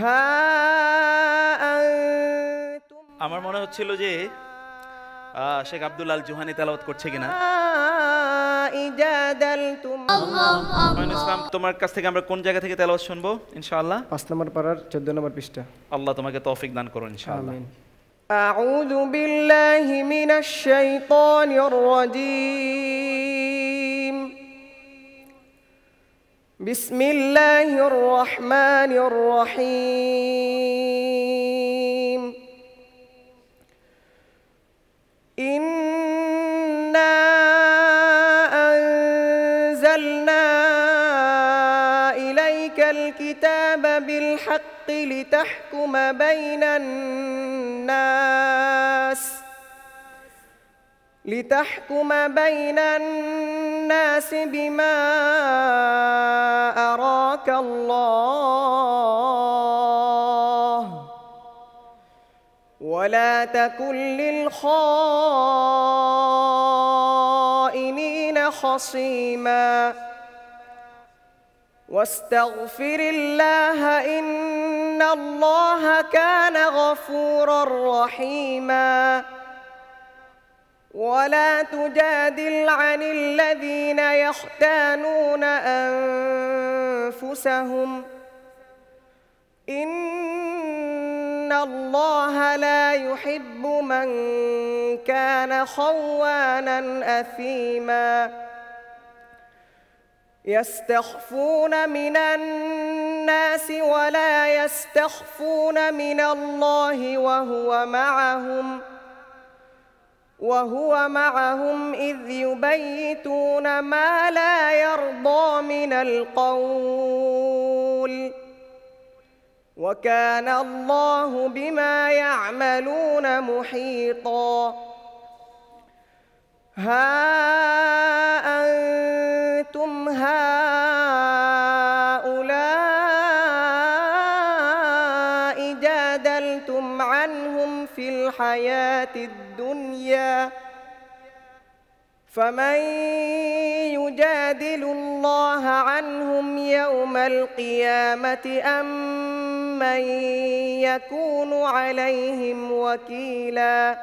হ্যাঁ, আমার মনে হচ্ছিল যে শেখ আব্দুল আল জুহানি তেলাওয়াত করছে কিনা ইসলাম তোমার কাছ থেকে আমরা কোন জায়গা থেকে তেলাওয়াত শুনবো ইনশাআল্লাহ পাঁচ নম্বর পাড়ার চোদ্দ নম্বর পৃষ্ঠা আল্লাহ তোমাকে তৌফিক দান করুন ইনশাআল্লাহ أعوذ بالله من الشيطان الرجيم بسم الله الرحمن الرحيم إنا أنزلنا إليك الكتاب بالحق لتحكم بين الناس لتحكم بين الناس الناس بما أراك الله ولا تكن للخائنين خصيما واستغفر الله إن الله كان غفورا رحيماً ولا تجادل عن الذين يختانون انفسهم ان الله لا يحب من كان خوانا اثيما يستخفون من الناس ولا يستخفون من الله وهو معهم ۖ وهو معهم إذ يبيتون ما لا يرضى من القول وكان الله بما يعملون محيطا ها أنتم هؤلاء جادلتم عنهم في الحياة الدنيا الدنيا فمن يجادل الله عنهم يوم القيامة أم من يكون عليهم وكيلا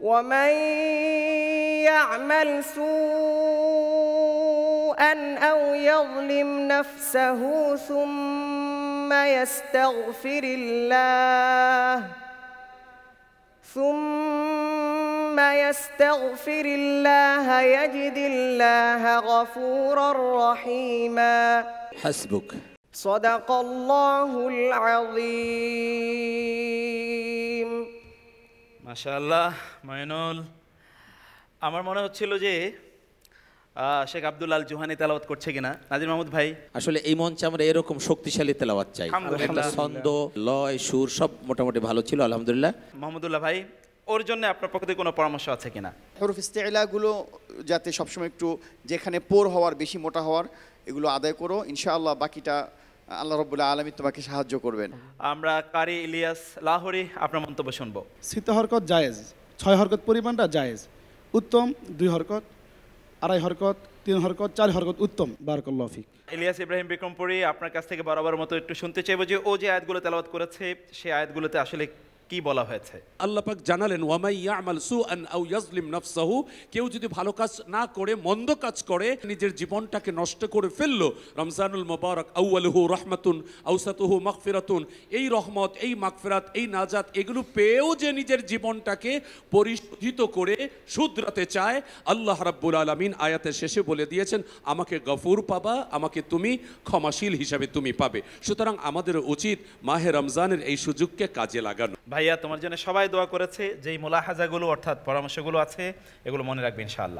ومن يعمل سوءا أو يظلم نفسه ثم يستغفر الله ثم يستغفر الله يجد الله غفورا رحيما حسبك صدق الله العظيم ما شاء الله مينول আমার মনে হচ্ছিল যে শেখ আব্দুল আল জুহানি তেলাওয়াত করছে কিনা নাজির মাহমুদ ভাই আসলে এই মঞ্চে আমরা এরকম শক্তিশালী তেলাওয়াত চাই ছন্দ লয় সুর সব মোটামুটি ভালো ছিল আলহামদুলিল্লাহ মাহমুদুল্লাহ ভাই ওর জন্য আপনার পক্ষে কোনো পরামর্শ আছে কিনা হরফ ইস্তেলাগুলো যাতে সবসময় একটু যেখানে পোর হওয়ার বেশি মোটা হওয়ার এগুলো আদায় করো ইনশাআল্লাহ বাকিটা আল্লাহ রবুল্লাহ আলমী তোমাকে সাহায্য করবেন আমরা কারি ইলিয়াস লাহোরি আপনার মন্তব্য শুনবো শীত হরকত জায়েজ ছয় হরকত পরিমাণটা জায়েজ উত্তম দুই হরকত আড়াই হরকত তিন হরকত চার হরকত উত্তম বারকল্লাফিক ইলিয়াস ইব্রাহিম বিক্রমপুরি আপনার কাছ থেকে বরাবর মতো একটু শুনতে চাইবো যে ও যে আয়াতগুলো তেলাবাদ করেছে সেই আয়াতগুলোতে আসলে কি বলা হয়েছে আল্লাহ পাক জানালেন ওয়ামাই ইয়ামাল সুআন আও ইয়াজলিম নাফসাহু কেউ যদি ভালো কাজ না করে মন্দ কাজ করে নিজের জীবনটাকে নষ্ট করে ফেললো রমজানুল মোবারক আউয়ালুহু রাহমাতুন আউসাতুহু মাগফিরাতুন এই রহমত এই মাগফিরাত এই নাজাত এগুলো পেয়েও যে নিজের জীবনটাকে পরিশোধিত করে শুধরাতে চায় আল্লাহ রাব্বুল আলামিন আয়াতের শেষে বলে দিয়েছেন আমাকে গফুর পাবা আমাকে তুমি ক্ষমাশীল হিসাবে তুমি পাবে সুতরাং আমাদের উচিত মাহে রমজানের এই সুযোগকে কাজে লাগানো ভাইয়া তোমার জন্য সবাই দোয়া করেছে যেই মোলাহাজাগুলো অর্থাৎ পরামর্শগুলো আছে এগুলো মনে রাখবে ইনশাআল্লাহ